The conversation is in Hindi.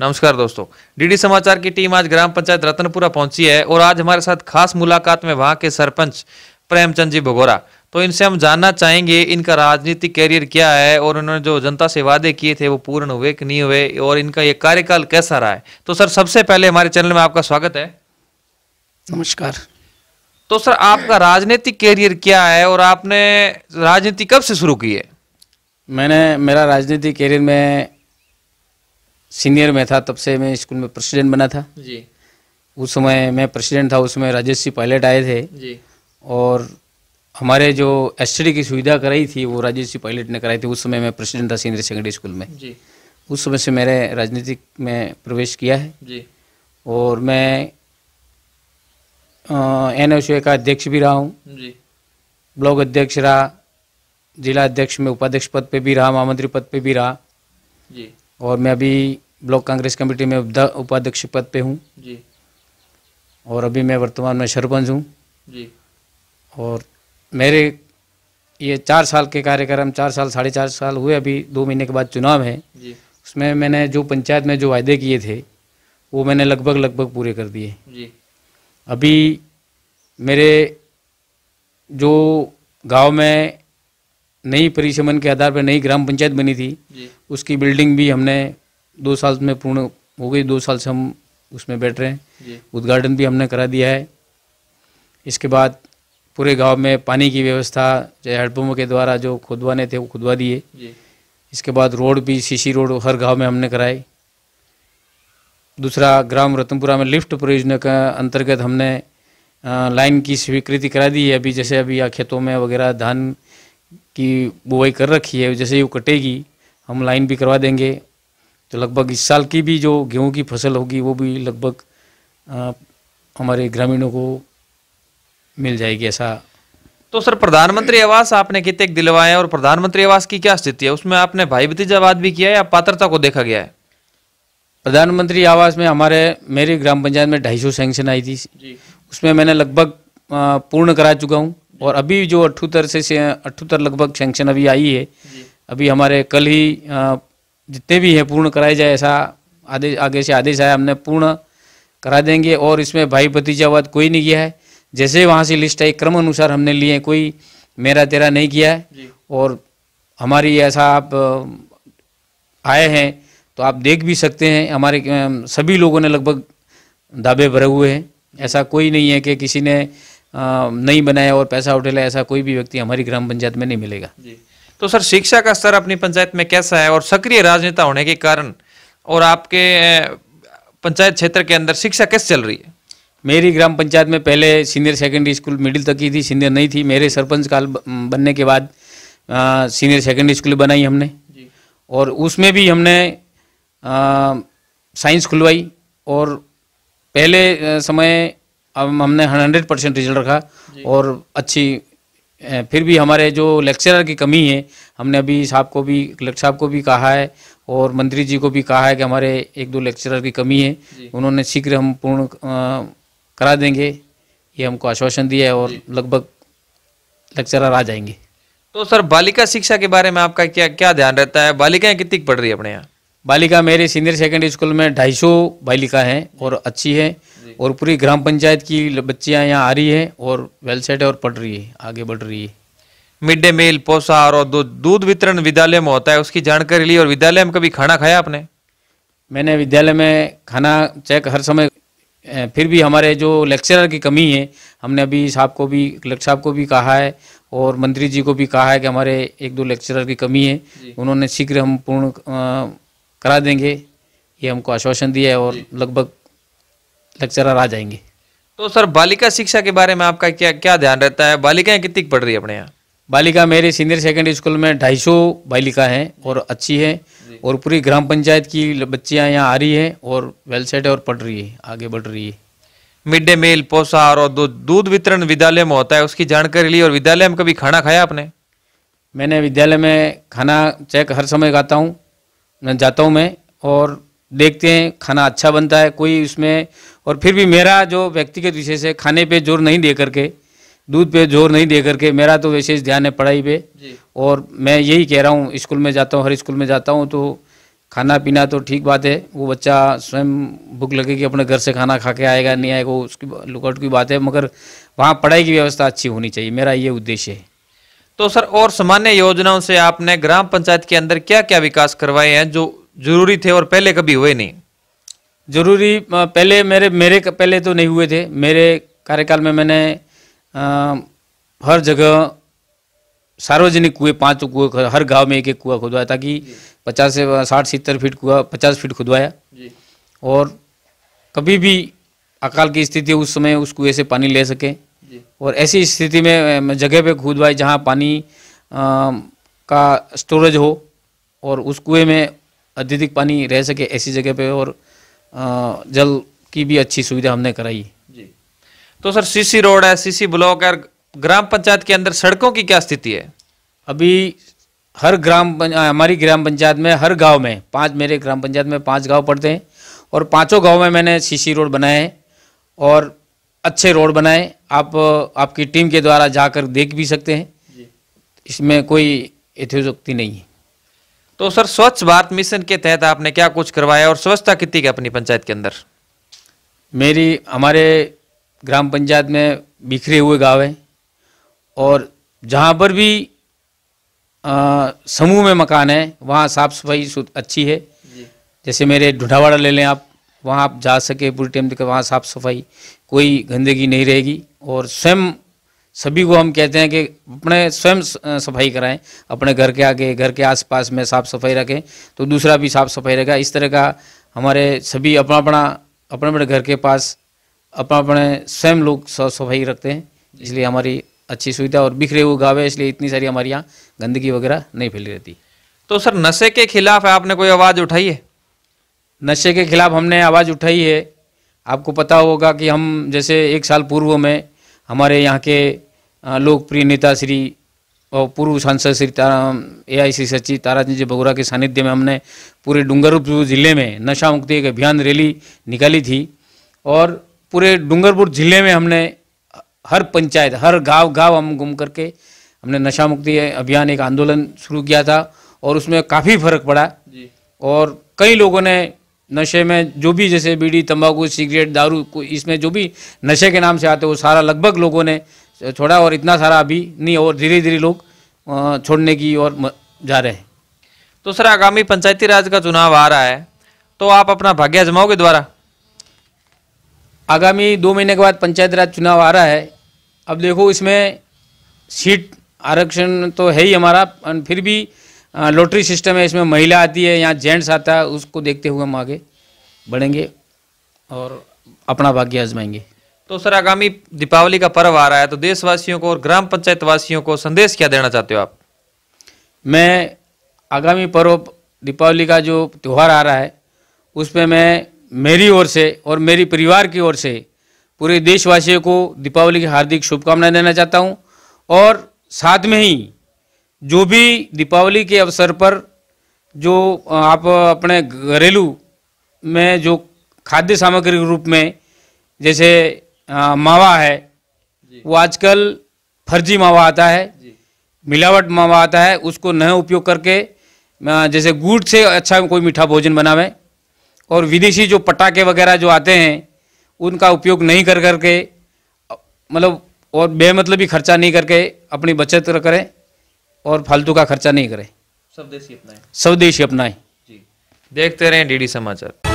नमस्कार दोस्तों डीडी समाचार की टीम आज ग्राम पंचायत रतनपुरा पहुंची है और आज हमारे साथ खास मुलाकात में वहां के सरपंच प्रेमचंद जी भगोरा तो इनसे हम जानना चाहेंगे इनका राजनीतिक कैरियर क्या है और उन्होंने जो जनता से वादे किए थे वो पूर्ण हुए कि नहीं हुए और इनका ये कार्यकाल कैसा रहा है तो सर सबसे पहले हमारे चैनल में आपका स्वागत है नमस्कार तो सर आपका राजनीतिक कैरियर क्या है और आपने राजनीति कब से शुरू की है मैंने मेरा राजनीतिक कैरियर में सीनियर में था तब से मैं स्कूल में प्रेसिडेंट बना था जी उस समय मैं प्रेसिडेंट था उसमें राजेश सिंह पायलट आए थे जी और हमारे जो एस की सुविधा कराई थी वो राजेश सिंह पायलट ने कराई थी उस समय मैं प्रेसिडेंट था सीनियर सेकेंडरी स्कूल में जी उस समय से मैंने राजनीतिक में प्रवेश किया है जी और मैं एन का अध्यक्ष भी रहा हूँ ब्लॉक अध्यक्ष रहा जिला अध्यक्ष में उपाध्यक्ष पद पे भी रहा महामंत्री पद पे भी रहा जी और मैं अभी ब्लॉक कांग्रेस कमेटी में उपाध्यक्ष पद पे हूँ और अभी मैं वर्तमान में सरपंच हूँ और मेरे ये चार साल के कार्यक्रम चार साल साढ़े चार साल हुए अभी दो महीने के बाद चुनाव है जी उसमें मैंने जो पंचायत में जो वायदे किए थे वो मैंने लगभग लगभग पूरे कर दिए अभी मेरे जो गांव में नई परिसमन के आधार पर नई ग्राम पंचायत बनी थी उसकी बिल्डिंग भी हमने दो साल में पूर्ण हो गई दो साल से हम उसमें बैठ रहे हैं उद्घाटन भी हमने करा दिया है इसके बाद पूरे गांव में पानी की व्यवस्था चाहे हेडपम्पों के द्वारा जो खुदवाने थे वो खुदवा दिए इसके बाद रोड भी सीसी रोड हर गांव में हमने कराई दूसरा ग्राम रतनपुरा में लिफ्ट परियोजना का अंतर्गत हमने लाइन की स्वीकृति करा दी है अभी जैसे अभी खेतों में वगैरह धान की बुआई कर रखी है जैसे वो कटेगी हम लाइन भी करवा देंगे तो लगभग इस साल की भी जो गेहूं की फसल होगी वो भी लगभग हमारे ग्रामीणों को मिल जाएगी ऐसा तो सर प्रधानमंत्री आवास आपने कितने दिलवाए और प्रधानमंत्री आवास की क्या स्थिति है उसमें आपने भाई भतीजावाद भी किया है या पात्रता को देखा गया है प्रधानमंत्री आवास में हमारे मेरे ग्राम पंचायत में ढाई सौ सेंक्शन आई थी उसमें मैंने लगभग पूर्ण करा चुका हूँ और अभी जो अठहत्तर से अठहत्तर लगभग सेंक्शन अभी आई है अभी हमारे कल ही जितने भी हैं पूर्ण कराए जाए ऐसा आदेश आगे से आदेश आया हमने पूर्ण करा देंगे और इसमें भाई भतीजावाद कोई नहीं किया है जैसे वहाँ से लिस्ट आई क्रम अनुसार हमने लिए कोई मेरा तेरा नहीं किया है और हमारी ऐसा आप आए हैं तो आप देख भी सकते हैं हमारे सभी लोगों ने लगभग दाबे भरे हुए हैं ऐसा कोई नहीं है कि किसी ने नहीं बनाया और पैसा उठेला ऐसा कोई भी व्यक्ति हमारी ग्राम पंचायत में नहीं मिलेगा तो सर शिक्षा का स्तर अपनी पंचायत में कैसा है और सक्रिय राजनेता होने के कारण और आपके पंचायत क्षेत्र के अंदर शिक्षा कैसे चल रही है मेरी ग्राम पंचायत में पहले सीनियर सेकेंडरी स्कूल मिडिल तक ही थी सीनियर नहीं थी मेरे सरपंच काल बनने के बाद आ, सीनियर सेकेंडरी स्कूल बनाई हमने और उसमें भी हमने साइंस खुलवाई और पहले समय अब हमने हंड्रेड परसेंट रिजल्ट रखा और अच्छी फिर भी हमारे जो लेक्चरर की कमी है हमने अभी साहब को भी कलेक्टर साहब को भी कहा है और मंत्री जी को भी कहा है कि हमारे एक दो लेक्चरर की कमी है उन्होंने शीघ्र हम पूर्ण करा देंगे ये हमको आश्वासन दिया है और लगभग लेक्चरर आ जाएंगे तो सर बालिका शिक्षा के बारे में आपका क्या क्या ध्यान रहता है बालिकाएं कितनी पढ़ रही है अपने यहाँ बालिका मेरे सीनियर सेकेंडरी स्कूल में ढाई सौ बालिका हैं और अच्छी है और पूरी ग्राम पंचायत की बच्चियां यहाँ आ रही है और वेल सेट है और पढ़ रही है आगे बढ़ रही है मिड डे मील पोषाहार और दूध वितरण विद्यालय में होता है उसकी जानकारी ली और विद्यालय में कभी खाना खाया आपने मैंने विद्यालय में खाना चेक हर समय फिर भी हमारे जो लेक्चरर की कमी है हमने अभी साहब को भी कलेक्टर साहब को भी कहा है और मंत्री जी को भी कहा है कि हमारे एक दो लेक्चरर की कमी है उन्होंने शीघ्र हम पूर्ण करा देंगे ये हमको आश्वासन दिया है और लगभग लेक्चरर आ जाएंगे तो सर बालिका शिक्षा के बारे में आपका क्या क्या ध्यान रहता है बालिकाएं कितनी पढ़ रही है अपने यहाँ बालिका मेरे सीनियर सेकेंडरी स्कूल में ढाई सौ बालिका हैं और अच्छी है और पूरी ग्राम पंचायत की बच्चियाँ यहाँ आ रही है और वेल सेट है और पढ़ रही है आगे बढ़ रही है मिड डे मील पोषाहार और दूध वितरण विद्यालय में होता है उसकी जानकारी ली और विद्यालय में कभी खाना खाया आपने मैंने विद्यालय में खाना चेक हर समय खाता हूँ जाता हूँ मैं और देखते हैं खाना अच्छा बनता है कोई उसमें और फिर भी मेरा जो व्यक्तिगत विशेष है खाने पे जोर नहीं दे करके दूध पे जोर नहीं दे करके मेरा तो विशेष ध्यान है पढ़ाई पे और मैं यही कह रहा हूँ स्कूल में जाता हूँ हर स्कूल में जाता हूँ तो खाना पीना तो ठीक बात है वो बच्चा स्वयं भूख लगेगी अपने घर से खाना खा के आएगा नहीं आएगा उसकी लुकआउट की बात है मगर वहाँ पढ़ाई की व्यवस्था अच्छी होनी चाहिए मेरा ये उद्देश्य है तो सर और सामान्य योजनाओं से आपने ग्राम पंचायत के अंदर क्या क्या विकास करवाए हैं जो जरूरी थे और पहले कभी हुए नहीं जरूरी पहले मेरे मेरे पहले तो नहीं हुए थे मेरे कार्यकाल में मैंने आ, हर जगह सार्वजनिक कुएं पांच कुएं हर गांव में एक एक कुआ खुदवाया ताकि पचास से साठ सत्तर फीट कुआ पचास फीट खुदवाया और कभी भी अकाल की स्थिति उस समय उस कुएं से पानी ले सके और ऐसी स्थिति में जगह पे खुदवाई जहाँ पानी आ, का स्टोरेज हो और उस कुएं में अत्यधिक पानी रह सके ऐसी जगह पे और आ, जल की भी अच्छी सुविधा हमने कराई जी तो सर सीसी रोड है सीसी ब्लॉक है ग्राम पंचायत के अंदर सड़कों की क्या स्थिति है अभी हर ग्राम हमारी ग्राम पंचायत में हर गांव में पांच मेरे ग्राम पंचायत में पांच गांव पड़ते हैं और पांचों गांव में मैंने सीसी रोड बनाए हैं और अच्छे रोड बनाए आप आपकी टीम के द्वारा जाकर देख भी सकते हैं इसमें कोई यथोशक्ति नहीं है तो सर स्वच्छ भारत मिशन के तहत आपने क्या कुछ करवाया और स्वच्छता कितनी की अपनी पंचायत के अंदर मेरी हमारे ग्राम पंचायत में बिखरे हुए गांव हैं और जहाँ पर भी समूह में मकान है वहाँ साफ सफाई अच्छी है जैसे मेरे ढूंढावाड़ा ले लें आप वहाँ आप जा सके पूरी टाइम देखकर वहाँ साफ़ सफाई कोई गंदगी नहीं रहेगी और स्वयं सभी को हम कहते हैं कि अपने स्वयं सफाई कराएं अपने घर के आगे घर के आसपास में साफ़ सफाई रखें तो दूसरा भी साफ़ सफाई रहेगा इस तरह का हमारे सभी अपना अपना अपने अपने घर के पास अपना अपने स्वयं लोग साफ सफाई रखते हैं इसलिए हमारी अच्छी सुविधा और बिखरे हुए गाँव है इसलिए इतनी सारी हमारे यहाँ गंदगी वगैरह नहीं फैली रहती तो सर नशे के खिलाफ आपने कोई आवाज़ उठाई है नशे के खिलाफ हमने आवाज़ उठाई है आपको पता होगा कि हम जैसे एक साल पूर्व में हमारे यहाँ के लोकप्रिय नेता श्री और पूर्व सांसद श्री तारा ए आई सी सचिव ताराचंद बगुरा के सानिध्य में हमने पूरे डूंगरपुर ज़िले में नशा मुक्ति एक अभियान रैली निकाली थी और पूरे डूंगरपुर ज़िले में हमने हर पंचायत हर गांव गांव हम घूम करके हमने नशा मुक्ति अभियान एक आंदोलन शुरू किया था और उसमें काफ़ी फर्क पड़ा और कई लोगों ने नशे में जो भी जैसे बीड़ी तंबाकू सिगरेट दारू इसमें जो भी नशे के नाम से आते वो सारा लगभग लोगों ने छोड़ा और इतना सारा अभी नहीं और धीरे धीरे लोग छोड़ने की ओर जा रहे हैं तो सर आगामी पंचायती राज का चुनाव आ रहा है तो आप अपना भाग्य आजमाओगे द्वारा आगामी दो महीने के बाद पंचायत राज चुनाव आ रहा है अब देखो इसमें सीट आरक्षण तो है ही हमारा फिर भी लॉटरी हाँ, सिस्टम है इसमें महिला आती है यहाँ जेंट्स आता है उसको देखते हुए हम आगे बढ़ेंगे और अपना भाग्य आजमाएंगे तो सर आगामी दीपावली का पर्व आ रहा है तो देशवासियों को और ग्राम पंचायत वासियों को संदेश क्या देना चाहते हो आप मैं आगामी पर्व दीपावली का जो त्यौहार आ रहा है उसमें मैं मेरी ओर से और मेरी परिवार की ओर से पूरे देशवासियों को दीपावली की हार्दिक शुभकामनाएं देना चाहता हूं और साथ में ही जो भी दीपावली के अवसर पर जो आप अपने घरेलू में जो खाद्य सामग्री के रूप में जैसे मावा है वो आजकल फर्जी मावा आता है मिलावट मावा आता है उसको न उपयोग करके जैसे गुड़ से अच्छा कोई मीठा भोजन बनावे और विदेशी जो पटाखे वगैरह जो आते हैं उनका उपयोग नहीं कर करके मतलब और बेमतलबी खर्चा नहीं करके अपनी बचत करें और फालतू का खर्चा नहीं करें स्वदेशी अपनाएं स्वदेशी अपनाएं जी देखते रहें डीडी समाचार